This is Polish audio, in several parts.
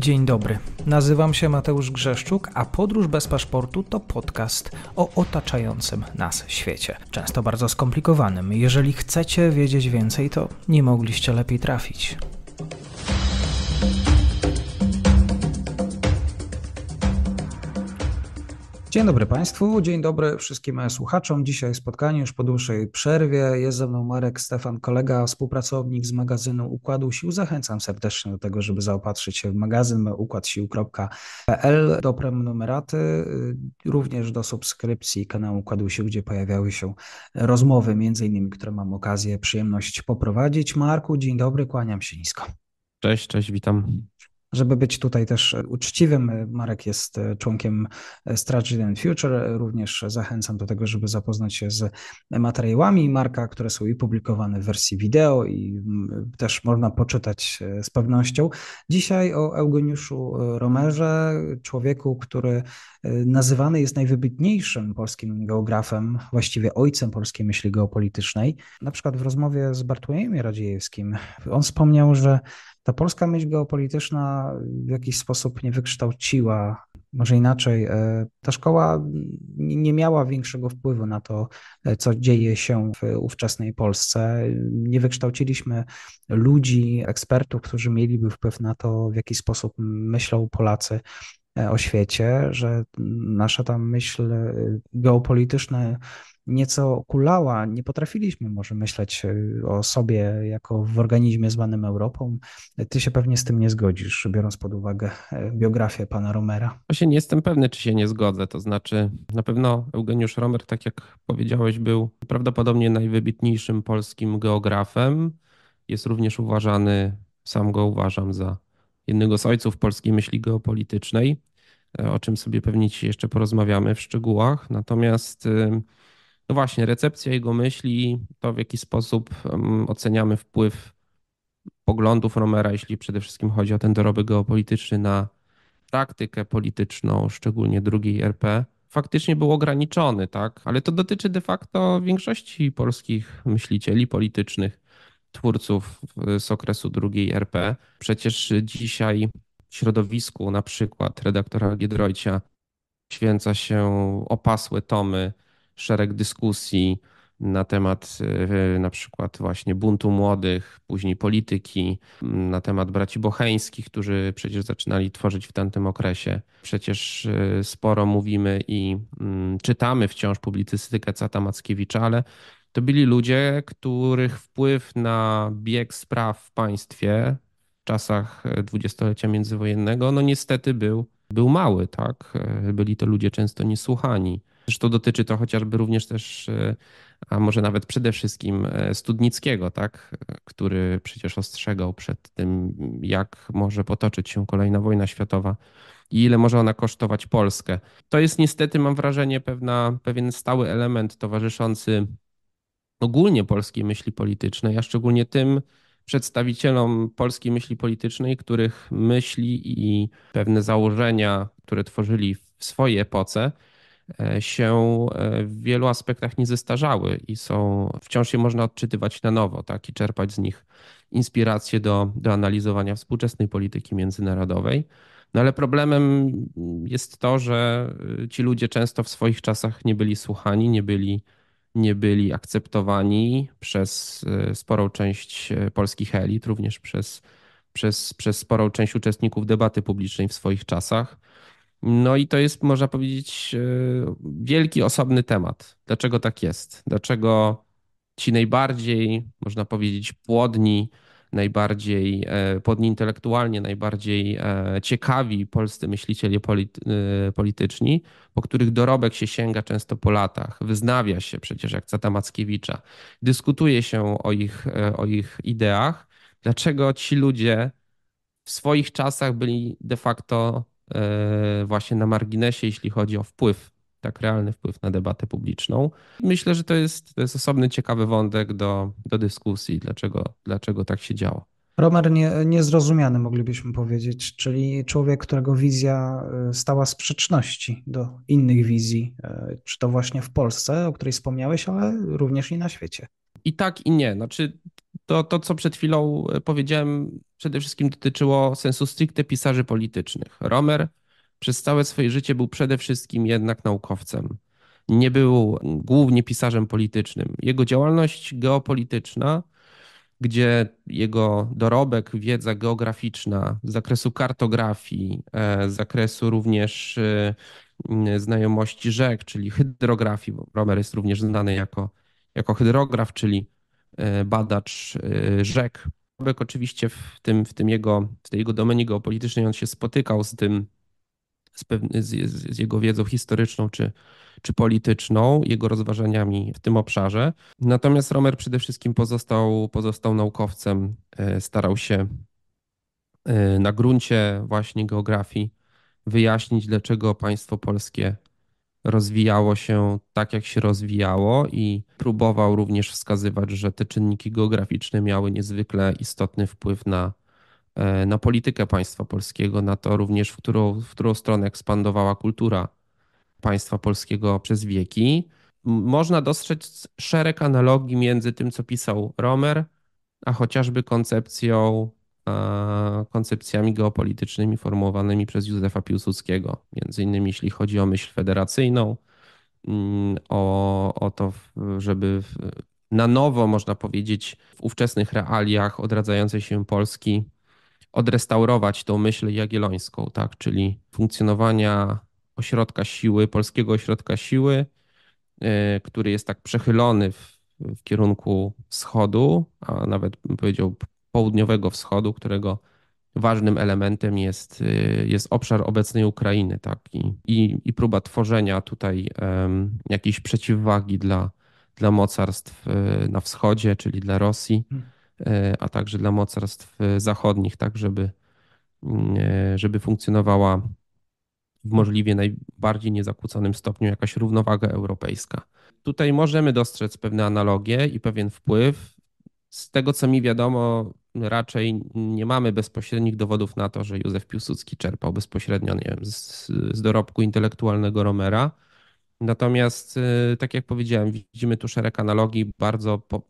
Dzień dobry. Nazywam się Mateusz Grzeszczuk, a Podróż bez paszportu to podcast o otaczającym nas świecie, często bardzo skomplikowanym. Jeżeli chcecie wiedzieć więcej, to nie mogliście lepiej trafić. Dzień dobry Państwu, dzień dobry wszystkim słuchaczom. Dzisiaj spotkanie już po dłuższej przerwie. Jest ze mną Marek Stefan, kolega, współpracownik z magazynu Układu Sił. Zachęcam serdecznie do tego, żeby zaopatrzyć się w magazyn układsił.pl do prenumeraty, y, również do subskrypcji kanału Układu Sił, gdzie pojawiały się rozmowy, między innymi, które mam okazję, przyjemność poprowadzić. Marku, dzień dobry, kłaniam się nisko. Cześć, cześć, witam. Żeby być tutaj też e, uczciwym, e, Marek jest e, członkiem Strategy and Future. Również zachęcam do tego, żeby zapoznać się z materiałami Marka, które są i publikowane w wersji wideo, i też można poczytać z pewnością. Dzisiaj o Eugeniuszu Romerze, człowieku, który nazywany jest najwybitniejszym polskim geografem, właściwie ojcem polskiej myśli geopolitycznej. Na przykład w rozmowie z Bartłomiejem Radziejewskim on wspomniał, że ta polska myśl geopolityczna w jakiś sposób nie wykształciła, może inaczej, e, ta szkoła nie miała większego wpływu na to, e, co dzieje się w ówczesnej Polsce. Nie wykształciliśmy ludzi, ekspertów, którzy mieliby wpływ na to, w jaki sposób myślą Polacy E, o świecie, że nasza tam myśl e, geopolityczna nieco kulała, nie potrafiliśmy może myśleć e, o sobie jako w organizmie zwanym Europą. Ty się pewnie z tym nie zgodzisz, biorąc pod uwagę biografię pana Romera. Właśnie nie jestem pewny, czy się nie zgodzę. To znaczy, na pewno Eugeniusz Romer, tak jak powiedziałeś, był prawdopodobnie najwybitniejszym polskim geografem. Jest również uważany, sam go uważam za jednego z ojców polskiej myśli geopolitycznej. E, o czym sobie pewnie dzisiaj jeszcze porozmawiamy w szczegółach. Natomiast y, no właśnie, recepcja jego myśli, to w jaki sposób oceniamy wpływ poglądów Romera, jeśli przede wszystkim chodzi o ten dorobek geopolityczny na praktykę polityczną, szczególnie drugiej RP, faktycznie był ograniczony, tak? Ale to dotyczy de facto większości polskich myślicieli politycznych, twórców z okresu drugiej RP. Przecież dzisiaj środowisku, na przykład redaktora Giedroycia, święca się opasłe tomy, szereg dyskusji na temat e, na przykład właśnie buntu młodych, później polityki, na temat braci bocheńskich, którzy przecież zaczynali tworzyć w tamtym okresie. Przecież e, sporo mówimy i mm, czytamy wciąż publicystykę Cata Mackiewicza, ale to byli ludzie, których wpływ na bieg spraw w państwie czasach e, dwudziestolecia międzywojennego, no niestety był, był mały, tak? E, byli to ludzie często niesłuchani. Zresztą dotyczy to chociażby również też, e, a może nawet przede wszystkim Studnickiego, tak? który przecież ostrzegał przed tym, jak może potoczyć się kolejna wojna światowa i ile może ona kosztować Polskę. To jest niestety, mam wrażenie, pewna, pewien stały element towarzyszący ogólnie polskiej myśli politycznej, a szczególnie tym przedstawicielom polskiej myśli politycznej, których myśli i pewne założenia, które tworzyli w swojej epoce, e, się e, w wielu aspektach nie zestarzały i są, wciąż je można odczytywać na nowo tak, i czerpać z nich inspiracje do, do analizowania współczesnej polityki międzynarodowej. No ale problemem jest to, że e, ci ludzie często w swoich czasach nie byli słuchani, nie byli nie byli akceptowani przez e, sporą część e, polskich elit, również przez, przez, przez sporą część uczestników debaty publicznej w swoich czasach. No i to jest, można powiedzieć, e, wielki, osobny temat. Dlaczego tak jest? Dlaczego ci najbardziej, można powiedzieć, płodni, najbardziej e, podni intelektualnie, najbardziej e, ciekawi polscy myśliciele e, polityczni, po których dorobek się sięga często po latach. Wyznawia się przecież jak Cata Mackiewicza. Dyskutuje się o ich, o ich ideach. Dlaczego ci ludzie w swoich czasach byli de facto właśnie na marginesie, jeśli chodzi o wpływ tak realny wpływ na debatę publiczną. Myślę, że to jest, to jest osobny ciekawy wątek do, do dyskusji, dlaczego, dlaczego tak się działo. Romer nie, niezrozumiany, moglibyśmy powiedzieć, czyli człowiek, którego wizja e, stała w sprzeczności do innych wizji, e, czy to właśnie w Polsce, o której wspomniałeś, ale również i na świecie. I tak, i nie. Znaczy, to, to co przed chwilą e, powiedziałem, przede wszystkim dotyczyło sensu stricte pisarzy politycznych. Romer przez całe swoje życie był przede wszystkim jednak naukowcem. Nie był głównie pisarzem politycznym. Jego działalność geopolityczna, gdzie jego dorobek, wiedza geograficzna z zakresu kartografii, e, z zakresu również e, znajomości rzek, czyli hydrografii, bo Romer jest również znany jako, jako hydrograf, czyli e, badacz rzek. Dorobek oczywiście w tym, w tym jego, w tej jego domenie geopolitycznej on się spotykał z tym z, z, z jego wiedzą historyczną czy, czy polityczną, jego rozważaniami w tym obszarze. Natomiast Romer przede wszystkim pozostał, pozostał naukowcem, e, starał się e, na gruncie właśnie geografii wyjaśnić, dlaczego państwo polskie rozwijało się tak, jak się rozwijało, i próbował również wskazywać, że te czynniki geograficzne miały niezwykle istotny wpływ na E, na politykę państwa polskiego, na to również, w którą, w którą stronę ekspandowała kultura państwa polskiego przez wieki. Można dostrzec szereg analogii między tym, co pisał Romer, a chociażby koncepcją, koncepcjami geopolitycznymi formułowanymi przez Józefa Piłsudskiego, między innymi jeśli chodzi o myśl federacyjną, mm, o, o to, żeby na nowo, można powiedzieć, w ówczesnych realiach odradzającej się Polski odrestaurować tą myśl jagiellońską, tak, czyli funkcjonowania ośrodka siły, polskiego ośrodka siły, e, który jest tak przechylony w, w kierunku wschodu, a nawet bym powiedział południowego wschodu, którego ważnym elementem jest, e, jest obszar obecnej Ukrainy, tak, i, i, i próba tworzenia tutaj um, jakiejś przeciwwagi dla, dla mocarstw e, na wschodzie, czyli dla Rosji. Hmm E, a także dla mocarstw e, zachodnich, tak żeby, mm, e, żeby funkcjonowała w możliwie najbardziej niezakłóconym stopniu jakaś równowaga europejska. Tutaj możemy dostrzec pewne analogie i pewien wpływ. Z tego, co mi wiadomo, raczej nie mamy bezpośrednich dowodów na to, że Józef Piłsudski czerpał bezpośrednio nie wiem, z, z dorobku intelektualnego Romera. Natomiast, tak jak powiedziałem, widzimy tu szereg analogii bardzo po,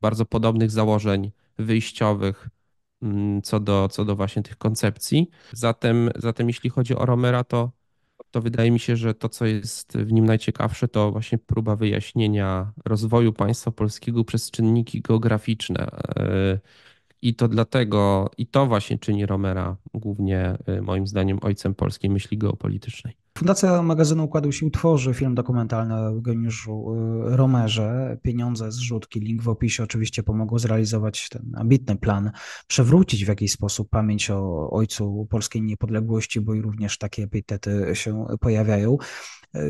bardzo podobnych założeń wyjściowych mm, co do, co do właśnie tych koncepcji. Zatem, zatem jeśli chodzi o Romera, to, to wydaje mi się, że to, co jest w nim najciekawsze, to właśnie próba wyjaśnienia rozwoju państwa polskiego przez czynniki geograficzne. E, I to dlatego, i to właśnie czyni Romera głównie e, moim zdaniem ojcem polskiej myśli geopolitycznej. Fundacja magazynu Układu Sił tworzy film dokumentalny o geniuszu y, Romerze. Pieniądze z rzutki, link w opisie oczywiście pomogą zrealizować ten ambitny plan, przewrócić w jakiś sposób pamięć o ojcu polskiej niepodległości, bo i również takie epitety się pojawiają.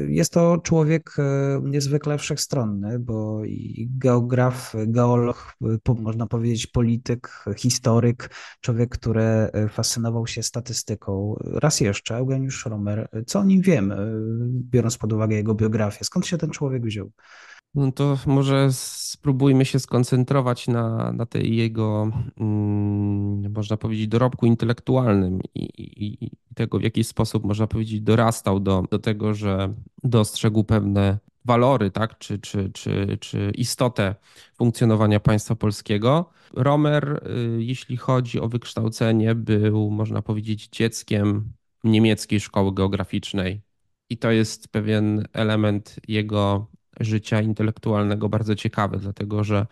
Jest to człowiek e, niezwykle wszechstronny, bo i geograf, geolog, można powiedzieć polityk, historyk, człowiek, który e, fascynował się statystyką. Raz jeszcze, Eugeniusz Romer, co o nim wiemy, e, biorąc pod uwagę jego biografię? Skąd się ten człowiek wziął? No to może spróbujmy się skoncentrować na, na tej jego, mm, można powiedzieć, dorobku intelektualnym i, i, i, tego, w jaki sposób, można powiedzieć, dorastał do, do tego, że dostrzegł pewne walory, tak, czy, czy, czy, czy istotę funkcjonowania państwa polskiego. Romer, y, jeśli chodzi o wykształcenie, był, można powiedzieć, dzieckiem niemieckiej szkoły geograficznej. I to jest pewien element jego życia intelektualnego bardzo ciekawe, dlatego że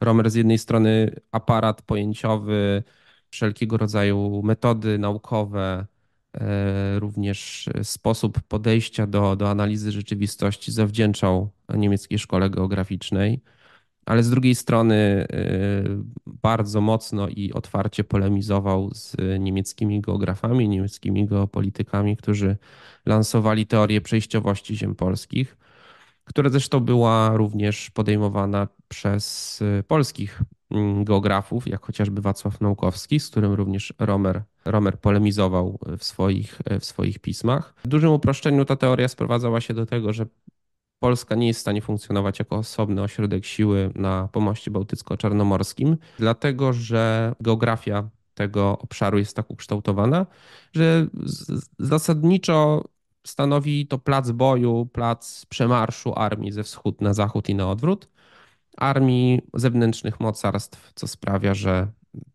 Romer z jednej strony aparat pojęciowy, wszelkiego rodzaju metody naukowe, e, również sposób podejścia do, do analizy rzeczywistości zawdzięczał niemieckiej szkole geograficznej, ale z drugiej strony e, bardzo mocno i otwarcie polemizował z niemieckimi geografami, niemieckimi geopolitykami, którzy lansowali teorię przejściowości ziem polskich która zresztą była również podejmowana przez y, polskich mm, geografów, jak chociażby Wacław Naukowski, z którym również Romer, Romer polemizował y, w swoich, y, w swoich pismach. W dużym uproszczeniu ta teoria sprowadzała się do tego, że Polska nie jest w stanie funkcjonować jako osobny ośrodek siły na pomoście bałtycko-czarnomorskim, dlatego że geografia tego obszaru jest tak ukształtowana, że zasadniczo stanowi to plac boju, plac przemarszu armii ze wschód na zachód i na odwrót, armii zewnętrznych mocarstw, co sprawia, że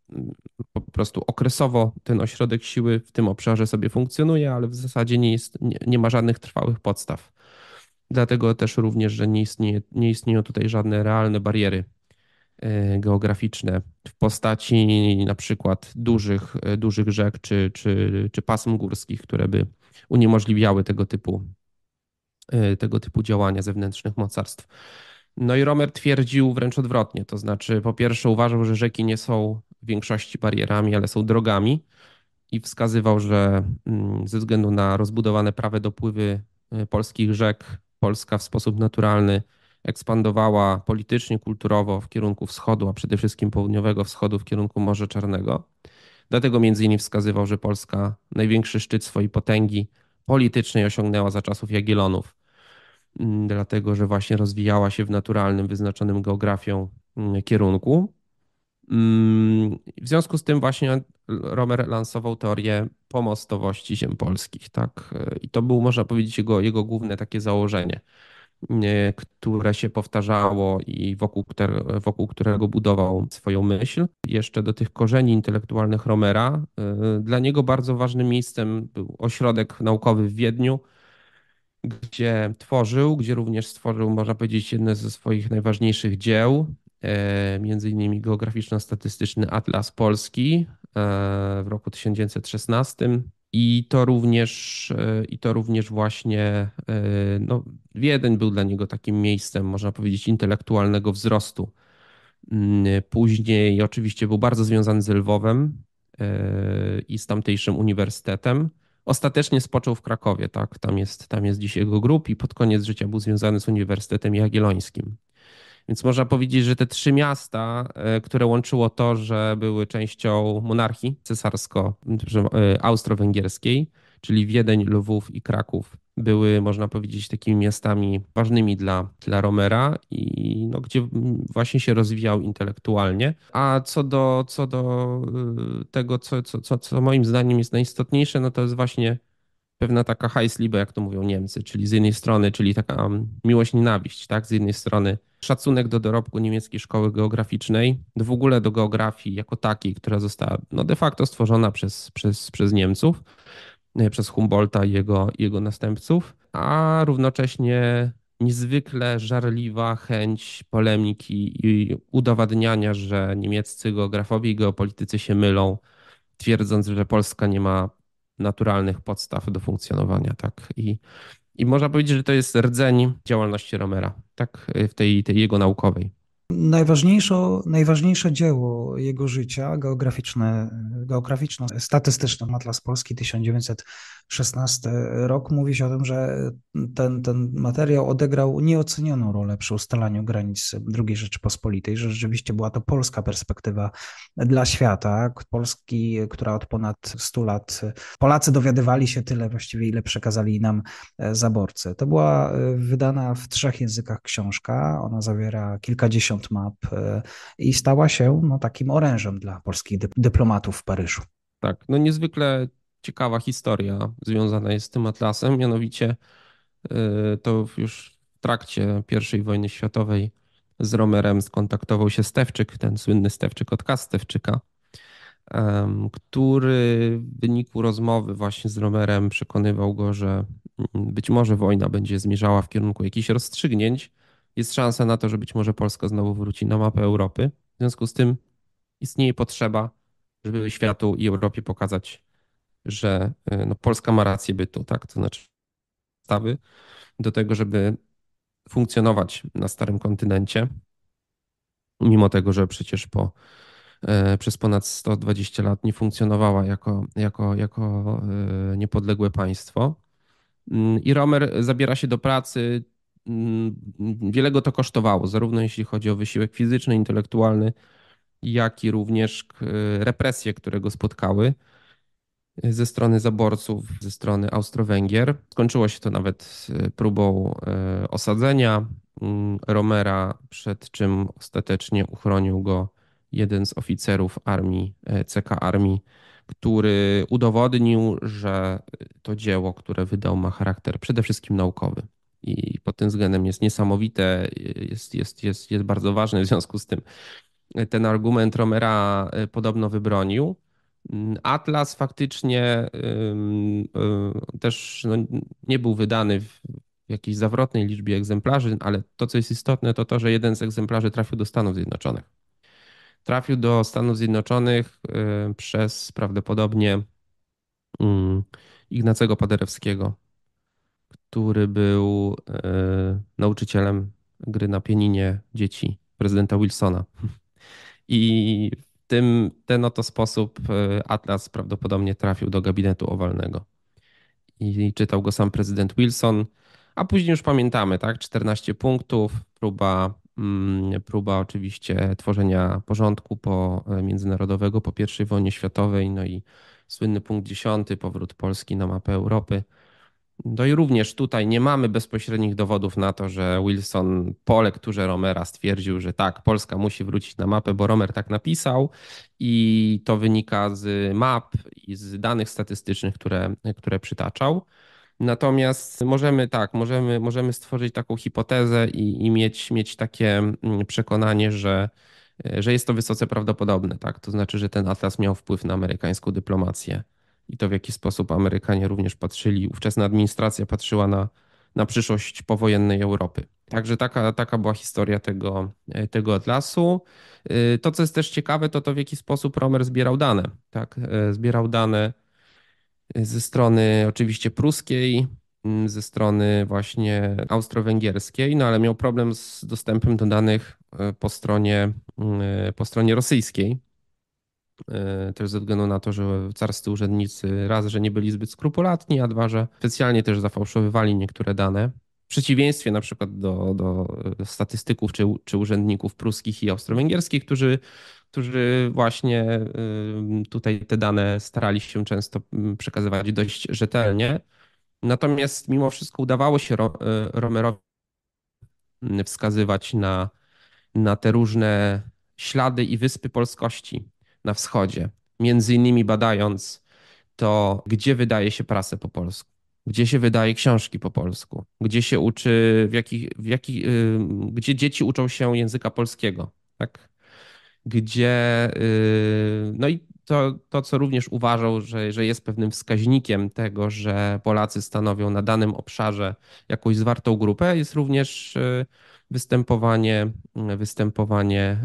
mm, po prostu okresowo ten ośrodek siły w tym obszarze sobie funkcjonuje, ale w zasadzie nie, jest, nie, nie ma żadnych trwałych podstaw. Dlatego też również, że nie, istnieje, nie istnieją tutaj żadne realne bariery e, geograficzne w postaci na przykład dużych, e, dużych rzek czy, czy, czy pasm górskich, które by uniemożliwiały tego typu, e, tego typu działania zewnętrznych mocarstw. No i Romer twierdził wręcz odwrotnie, to znaczy po pierwsze uważał, że rzeki nie są w większości barierami, ale są drogami i wskazywał, że mm, ze względu na rozbudowane prawe dopływy e, polskich rzek, Polska w sposób naturalny ekspandowała politycznie, kulturowo w kierunku wschodu, a przede wszystkim południowego wschodu w kierunku Morza Czarnego. Dlatego między innymi wskazywał, że Polska największy szczyt swojej potęgi politycznej osiągnęła za czasów Jagiellonów, mm, dlatego że właśnie rozwijała się w naturalnym, wyznaczonym geografią mm, kierunku. Mm, w związku z tym właśnie Romer lansował teorię pomostowości ziem polskich, tak? E, I to był, można powiedzieć, jego, jego główne takie założenie które się powtarzało i wokół, wokół którego budował swoją myśl. Jeszcze do tych korzeni intelektualnych Romera. Y, dla niego bardzo ważnym miejscem był ośrodek naukowy w Wiedniu, gdzie tworzył, gdzie również stworzył, można powiedzieć, jedne ze swoich najważniejszych dzieł, y, między innymi geograficzno-statystyczny Atlas Polski y, w roku 1916 i to również, e, i to również właśnie, e, no, Wiedeń był dla niego takim miejscem, można powiedzieć, intelektualnego wzrostu. Mm, później oczywiście był bardzo związany z Lwowem e, i z tamtejszym uniwersytetem. Ostatecznie spoczął w Krakowie, tak? Tam jest, tam jest dziś jego grup i pod koniec życia był związany z Uniwersytetem Jagiellońskim. Więc można powiedzieć, że te trzy miasta, e, które łączyło to, że były częścią monarchii cesarsko-austro-węgierskiej, e, czyli Wiedeń, Lwów i Kraków, były, można powiedzieć, takimi miastami ważnymi dla, dla Romera i no, gdzie właśnie się rozwijał intelektualnie. A co do, co do e, tego, co, co, co, co moim zdaniem jest najistotniejsze, no to jest właśnie pewna taka Heisliebe, jak to mówią Niemcy, czyli z jednej strony, czyli taka mm, miłość-nienawiść, tak? Z jednej strony szacunek do dorobku niemieckiej szkoły geograficznej, w ogóle do geografii jako takiej, która została no, de facto stworzona przez, przez, przez Niemców, e, przez Humboldta i jego, jego następców, a równocześnie niezwykle żarliwa chęć polemiki i udowadniania, że niemieccy geografowie i geopolitycy się mylą, twierdząc, że Polska nie ma naturalnych podstaw do funkcjonowania. Tak? I, i można powiedzieć, że to jest rdzeń działalności Romera tak, y, w tej, tej jego naukowej? Najważniejsze, najważniejsze dzieło jego życia, geograficzne, geograficzno-statystyczne, Atlas Polski 1900 2016 rok, mówi się o tym, że ten, ten materiał odegrał nieocenioną rolę przy ustalaniu granic II Rzeczypospolitej, że rzeczywiście była to polska perspektywa dla świata, Polski, która od ponad 100 lat Polacy dowiadywali się tyle właściwie, ile przekazali nam zaborcy. To była wydana w trzech językach książka, ona zawiera kilkadziesiąt map e, i stała się no, takim orężem dla polskich dyplomatów w Paryżu. Tak, no niezwykle ciekawa historia związana jest z tym atlasem. Mianowicie y, to już w trakcie I wojny światowej z Romerem skontaktował się Stewczyk, ten słynny Stewczyk od Kas Stewczyka, który w wyniku rozmowy właśnie z Romerem przekonywał go, że mm, być może wojna będzie zmierzała w kierunku jakichś rozstrzygnięć. Jest szansa na to, że być może Polska znowu wróci na mapę Europy. W związku z tym istnieje potrzeba, żeby światu i Europie pokazać, że e, no, Polska ma rację bytu, tak? To znaczy podstawy do tego, żeby funkcjonować na starym kontynencie, mimo tego, że przecież po, e, przez ponad 120 lat nie funkcjonowała jako, jako, jako e, niepodległe państwo. Mm, I Romer zabiera się do pracy. Mm, wiele go to kosztowało, zarówno jeśli chodzi o wysiłek fizyczny, intelektualny, jak i również represje, które go spotkały ze strony zaborców, ze strony Austro-Węgier. Skończyło się to nawet e, próbą e, osadzenia mm, Romera, przed czym ostatecznie uchronił go jeden z oficerów armii, e, CK Armii, który udowodnił, że to dzieło, które wydał, ma charakter przede wszystkim naukowy. I pod tym względem jest niesamowite, jest, jest, jest, jest bardzo ważne w związku z tym. Ten argument Romera podobno wybronił. Mm, Atlas faktycznie y, też no, nie był wydany w jakiejś zawrotnej liczbie egzemplarzy, ale to, co jest istotne, to to, że jeden z egzemplarzy trafił do Stanów Zjednoczonych. Trafił do Stanów Zjednoczonych y, przez prawdopodobnie mm, Ignacego Paderewskiego, który był y, nauczycielem gry na pianinie dzieci prezydenta Wilsona. I tym, ten oto sposób e, Atlas prawdopodobnie trafił do gabinetu owalnego. I czytał go sam prezydent Wilson, a później już pamiętamy, tak? 14 punktów, próba, mm, próba oczywiście tworzenia porządku po e, międzynarodowego po I wojnie światowej, no i słynny punkt 10, powrót Polski na mapę Europy. No i również tutaj nie mamy bezpośrednich dowodów na to, że Wilson po lekturze Romera stwierdził, że tak, Polska musi wrócić na mapę, bo Romer tak napisał i to wynika z map i z danych statystycznych, które, które przytaczał. Natomiast możemy tak, możemy, możemy stworzyć taką hipotezę i, i mieć, mieć takie mm, przekonanie, że, że jest to wysoce prawdopodobne, tak? To znaczy, że ten atlas miał wpływ na amerykańską dyplomację i to w jaki sposób Amerykanie również patrzyli, ówczesna administracja patrzyła na, na przyszłość powojennej Europy. Także taka, taka była historia tego, e, tego atlasu. E, to, co jest też ciekawe, to to, w jaki sposób Romer zbierał dane. Tak? E, zbierał dane ze strony oczywiście pruskiej, ze strony właśnie austro-węgierskiej, no ale miał problem z dostępem do danych po stronie, po stronie rosyjskiej. E, też ze względu na to, że carscy urzędnicy raz, że nie byli zbyt skrupulatni, a dwa, że specjalnie też zafałszowywali niektóre dane. W przeciwieństwie na przykład do, do statystyków czy, czy urzędników pruskich i austro-węgierskich, którzy, którzy właśnie y, tutaj te dane starali się często mm, przekazywać dość rzetelnie. Natomiast mimo wszystko udawało się y, Romerowi mm, wskazywać na, na te różne ślady i wyspy polskości na wschodzie. Między innymi badając to, gdzie wydaje się prasę po polsku, gdzie się wydaje książki po polsku, gdzie się uczy, w jakich, w jaki, yy, gdzie dzieci uczą się języka polskiego, tak? Gdzie, yy, no i to, to, co również uważał, że, że jest pewnym wskaźnikiem tego, że Polacy stanowią na danym obszarze jakąś zwartą grupę, jest również y, występowanie, występowanie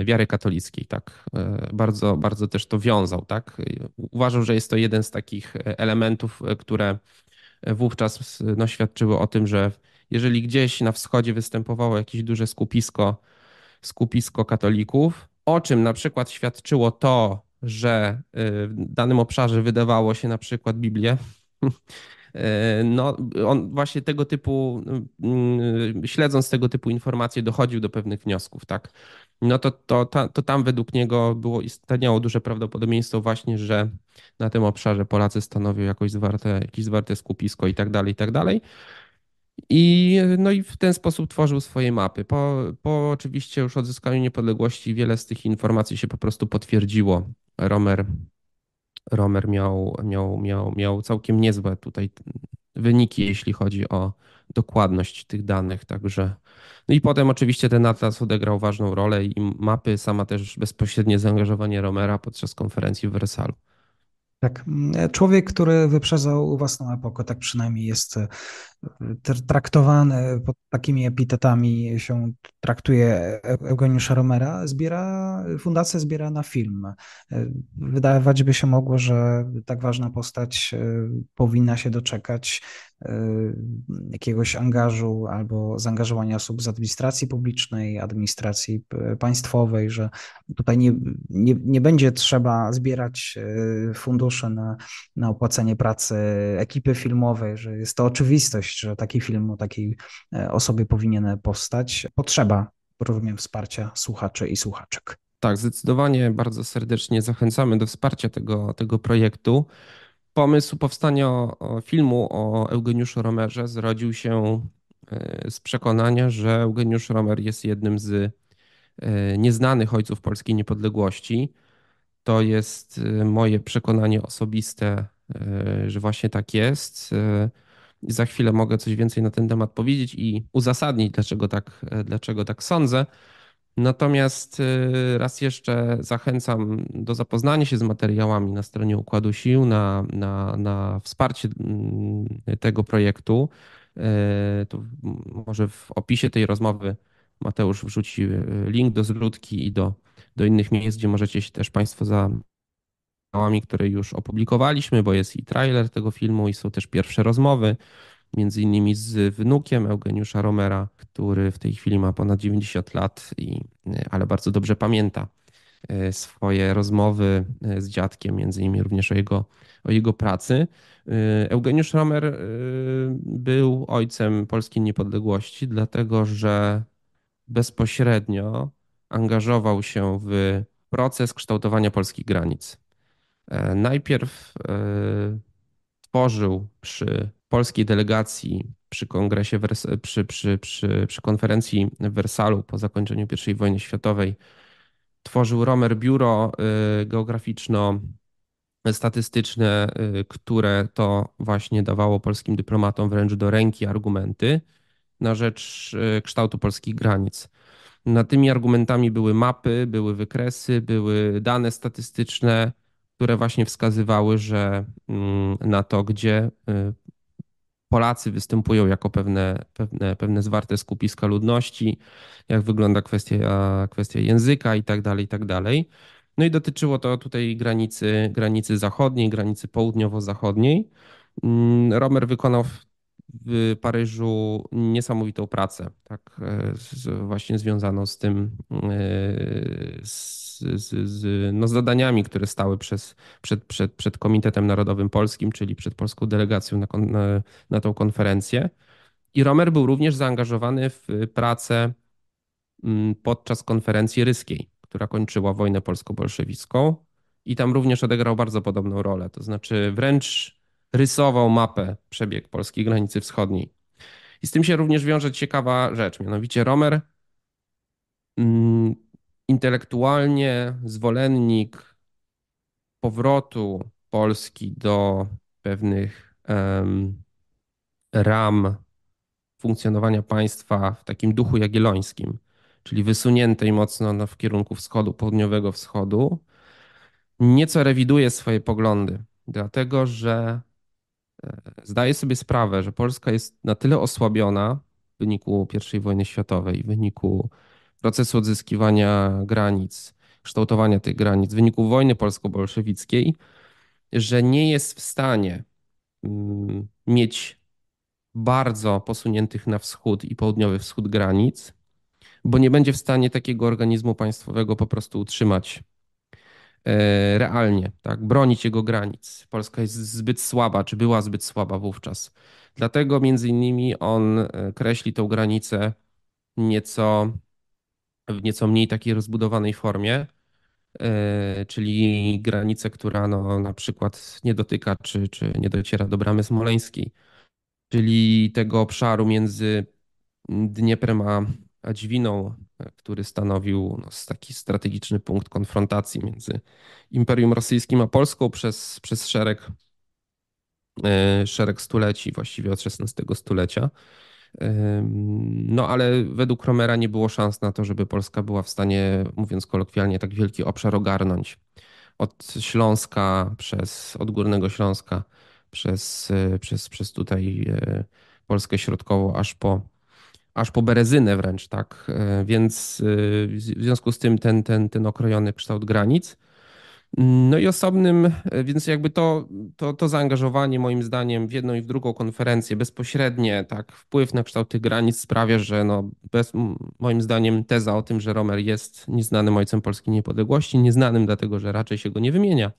e, wiary katolickiej, tak. E, bardzo, bardzo też to wiązał, tak. Uważam, że jest to jeden z takich e, elementów, które wówczas no, świadczyły o tym, że jeżeli gdzieś na wschodzie występowało jakieś duże skupisko, skupisko katolików, o czym na przykład świadczyło to, że w danym obszarze wydawało się na przykład Biblię, E, no, on właśnie tego typu, mm, śledząc tego typu informacje, dochodził do pewnych wniosków, tak? No to, to, to tam według niego było istniało duże prawdopodobieństwo właśnie, że na tym obszarze Polacy stanowią jakoś zwarte, jakieś zwarte skupisko i tak dalej, i tak dalej. I, no i w ten sposób tworzył swoje mapy. Po, po oczywiście już odzyskaniu niepodległości wiele z tych informacji się po prostu potwierdziło. Romer Romer miał, miał, miał, miał całkiem niezłe tutaj wyniki, jeśli chodzi o dokładność tych danych, także no i potem oczywiście ten atlas odegrał ważną rolę i mapy, sama też bezpośrednie zaangażowanie Romera podczas konferencji w Wersalu. Tak, człowiek, który wyprzedzał własną epokę, tak przynajmniej jest e, traktowane pod takimi epitetami się traktuje Eugeniusza Romera, zbiera, fundacja zbiera na film. E, wydawać by się mogło, że tak ważna postać e, powinna się doczekać e, jakiegoś angażu albo zaangażowania osób z administracji publicznej, administracji państwowej, że tutaj nie, nie, nie będzie trzeba zbierać funduszy na, na opłacenie pracy ekipy filmowej, że jest to oczywistość, że taki film o takiej e, osobie powinien powstać. Potrzeba, rozumiem, wsparcia słuchaczy i słuchaczek. Tak, zdecydowanie bardzo serdecznie zachęcamy do wsparcia tego, tego projektu. Pomysł powstania filmu o Eugeniuszu Romerze zrodził się e, z przekonania, że Eugeniusz Romer jest jednym z e, nieznanych ojców polskiej niepodległości. To jest moje przekonanie osobiste, że właśnie tak jest. Za chwilę mogę coś więcej na ten temat powiedzieć i uzasadnić, dlaczego tak, e, dlaczego tak sądzę. Natomiast e, raz jeszcze zachęcam do zapoznania się z materiałami na stronie Układu Sił, na, na, na wsparcie mm, tego projektu. E, to może w opisie tej rozmowy Mateusz wrzuci link do zludki i do, do innych miejsc, gdzie możecie się też Państwo za, kanałami, które już opublikowaliśmy, bo jest i trailer tego filmu i są też pierwsze rozmowy, między innymi z wnukiem Eugeniusza Romera, który w tej chwili ma ponad 90 lat, i, e, ale bardzo dobrze pamięta e, swoje rozmowy e, z dziadkiem, między innymi również o jego, o jego pracy. Eugeniusz Romer był ojcem polskiej niepodległości, dlatego że bezpośrednio angażował się w proces kształtowania polskich granic. E, najpierw e, tworzył przy polskiej delegacji przy kongresie, przy, przy, przy, przy konferencji w Wersalu po zakończeniu I wojny światowej tworzył Romer biuro e, geograficzno-statystyczne, które to właśnie dawało polskim dyplomatom wręcz do ręki argumenty na rzecz kształtu polskich granic. Na tymi argumentami były mapy, były wykresy, były dane statystyczne, które właśnie wskazywały, że mm, na to, gdzie y, Polacy występują jako pewne, pewne, pewne zwarte skupiska ludności, jak wygląda kwestia, kwestia języka i tak dalej, i tak dalej. No i dotyczyło to tutaj granicy, granicy zachodniej, granicy południowo-zachodniej. Mm, Romer wykonał w Paryżu niesamowitą pracę, tak właśnie związaną z tym, y, z z, z, no, z zadaniami, które stały przez, przed, przed, przed Komitetem Narodowym Polskim, czyli przed polską delegacją na, na, na tą konferencję. I Romer był również zaangażowany w y, pracę mm, podczas konferencji ryskiej, która kończyła wojnę polsko-bolszewicką. I tam również odegrał bardzo podobną rolę, to znaczy wręcz rysował mapę przebieg polskiej granicy wschodniej. I z tym się również wiąże ciekawa rzecz, mianowicie Romer mm, intelektualnie zwolennik powrotu Polski do pewnych um, ram funkcjonowania państwa w takim duchu jagiellońskim, czyli wysuniętej mocno no, w kierunku wschodu, południowego wschodu, nieco rewiduje swoje poglądy, dlatego że e, zdaje sobie sprawę, że Polska jest na tyle osłabiona w wyniku I wojny światowej, w wyniku procesu odzyskiwania granic, kształtowania tych granic, w wyniku wojny polsko-bolszewickiej, że nie jest w stanie mm, mieć bardzo posuniętych na wschód i południowy wschód granic, bo nie będzie w stanie takiego organizmu państwowego po prostu utrzymać e, realnie, tak, bronić jego granic. Polska jest zbyt słaba, czy była zbyt słaba wówczas. Dlatego między innymi on e, kreśli tą granicę nieco w nieco mniej takiej rozbudowanej formie, e, czyli granicę, która no, na przykład nie dotyka czy, czy nie dociera do bramy smoleńskiej, czyli tego obszaru między Dnieprem a, a Dźwiną, który stanowił no, taki strategiczny punkt konfrontacji między Imperium Rosyjskim a Polską przez, przez szereg, e, szereg stuleci, właściwie od XVI stulecia. No ale według Romera nie było szans na to, żeby Polska była w stanie, mówiąc kolokwialnie, tak wielki obszar ogarnąć. Od Śląska, przez, od Górnego Śląska, przez, e, przez, przez tutaj e, Polskę Środkową, aż po, aż po Berezynę wręcz, tak. E, więc w związku z tym ten, ten, ten okrojony kształt granic no i osobnym, e, więc jakby to, to, to zaangażowanie moim zdaniem w jedną i w drugą konferencję bezpośrednie, tak, wpływ na kształt tych granic sprawia, że no bez, moim zdaniem teza o tym, że Romer jest nieznanym ojcem polskiej niepodległości, nieznanym dlatego, że raczej się go nie wymienia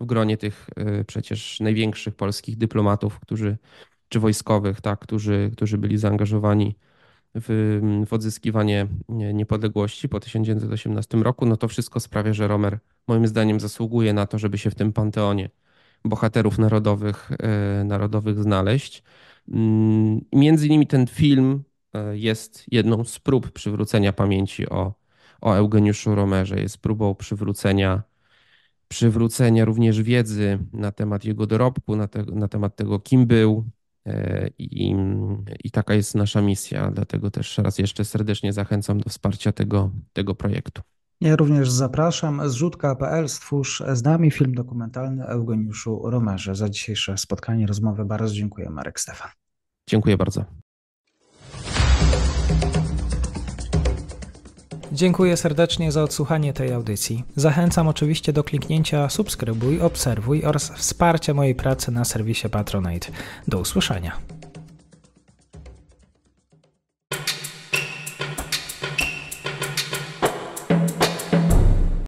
w gronie tych e, przecież największych polskich dyplomatów, którzy, czy wojskowych, tak, którzy, którzy byli zaangażowani w, w odzyskiwanie niepodległości po 1918 roku, no to wszystko sprawia, że Romer moim zdaniem zasługuje na to, żeby się w tym panteonie bohaterów narodowych, e, narodowych znaleźć. Mm, między innymi ten film e, jest jedną z prób przywrócenia pamięci o, o Eugeniuszu Romerze, jest próbą przywrócenia przywrócenia również wiedzy na temat jego dorobku, na, te, na temat tego, kim był, E, I, I taka jest nasza misja, dlatego też raz jeszcze serdecznie zachęcam do wsparcia tego, tego projektu. Ja również zapraszam. Zrzutka.pl Stwórz z nami film dokumentalny Eugeniuszu Romerze. Za dzisiejsze spotkanie, rozmowę bardzo dziękuję Marek Stefan. Dziękuję bardzo. Dziękuję serdecznie za odsłuchanie tej audycji. Zachęcam oczywiście do kliknięcia subskrybuj, obserwuj oraz wsparcia mojej pracy na serwisie Patronite. Do usłyszenia.